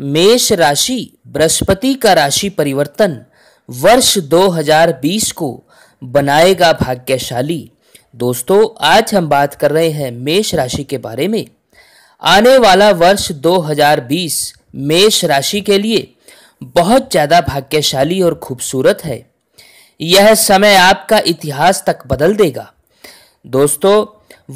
मेष राशि बृहस्पति का राशि परिवर्तन वर्ष 2020 को बनाएगा भाग्यशाली दोस्तों आज हम बात कर रहे हैं मेष राशि के बारे में आने वाला वर्ष 2020 मेष राशि के लिए बहुत ज़्यादा भाग्यशाली और खूबसूरत है यह समय आपका इतिहास तक बदल देगा दोस्तों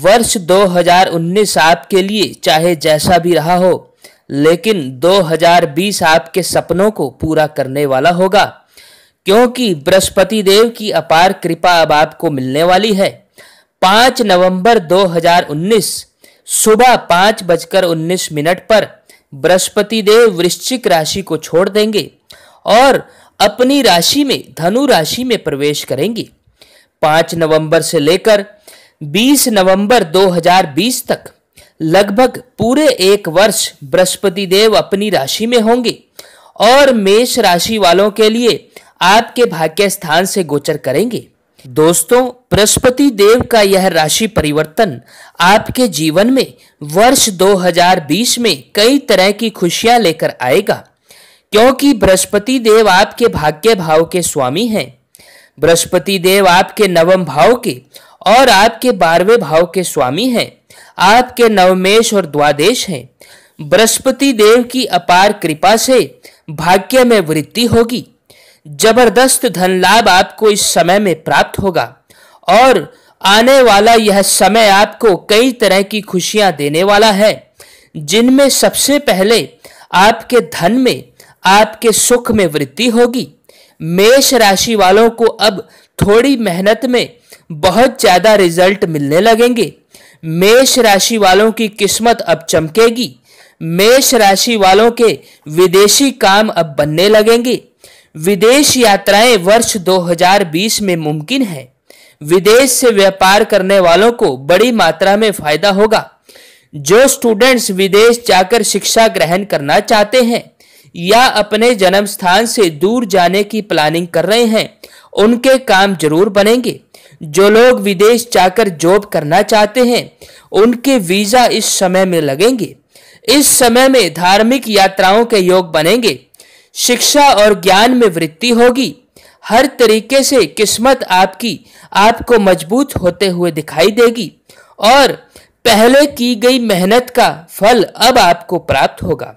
वर्ष 2019 आपके लिए चाहे जैसा भी रहा हो लेकिन 2020 आपके सपनों को पूरा करने वाला होगा क्योंकि बृहस्पति देव की अपार कृपा अब आपको मिलने वाली है 5 नवंबर 2019 सुबह पाँच बजकर उन्नीस मिनट पर बृहस्पति देव वृश्चिक राशि को छोड़ देंगे और अपनी राशि में धनु राशि में प्रवेश करेंगे 5 नवंबर से लेकर 20 नवंबर 2020 तक लगभग पूरे एक वर्ष बृहस्पति देव अपनी राशि में होंगे और मेष राशि वालों के लिए आपके भाग्य स्थान से गोचर करेंगे दोस्तों बृहस्पति देव का यह राशि परिवर्तन आपके जीवन में वर्ष 2020 में कई तरह की खुशियां लेकर आएगा क्योंकि बृहस्पति देव आपके भाग्य भाव के स्वामी हैं बृहस्पति देव आपके नवम भाव के और आपके बारहवें भाव के स्वामी हैं आपके नवमेश और द्वादेश हैं बृहस्पति देव की अपार कृपा से भाग्य में वृद्धि होगी जबरदस्त धन लाभ आपको इस समय में प्राप्त होगा और आने वाला यह समय आपको कई तरह की खुशियां देने वाला है जिनमें सबसे पहले आपके धन में आपके सुख में वृद्धि होगी मेष राशि वालों को अब थोड़ी मेहनत में बहुत ज़्यादा रिजल्ट मिलने लगेंगे मेष राशि वालों की किस्मत अब चमकेगी मेष राशि वालों के विदेशी काम अब बनने लगेंगे विदेश यात्राएं वर्ष 2020 में मुमकिन है विदेश से व्यापार करने वालों को बड़ी मात्रा में फायदा होगा जो स्टूडेंट्स विदेश जाकर शिक्षा ग्रहण करना चाहते हैं या अपने जन्म स्थान से दूर जाने की प्लानिंग कर रहे हैं उनके काम जरूर बनेंगे जो लोग विदेश जाकर जॉब करना चाहते हैं उनके वीजा इस समय में लगेंगे इस समय में धार्मिक यात्राओं के योग बनेंगे शिक्षा और ज्ञान में वृद्धि होगी हर तरीके से किस्मत आपकी आपको मजबूत होते हुए दिखाई देगी और पहले की गई मेहनत का फल अब आपको प्राप्त होगा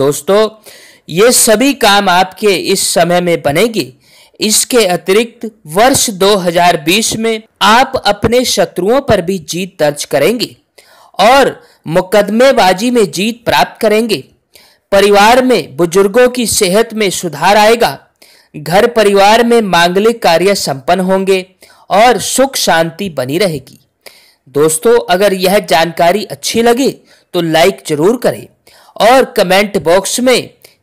दोस्तों ये सभी काम आपके इस समय में बनेंगे इसके अतिरिक्त वर्ष 2020 में आप अपने शत्रुओं पर भी जीत दर्ज करेंगे और मुकदमेबाजी में जीत प्राप्त करेंगे परिवार में बुजुर्गों की सेहत में सुधार आएगा घर परिवार में मांगलिक कार्य संपन्न होंगे और सुख शांति बनी रहेगी दोस्तों अगर यह जानकारी अच्छी लगे तो लाइक जरूर करें और कमेंट बॉक्स में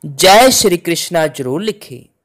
जय श्री कृष्णा जरूर लिखें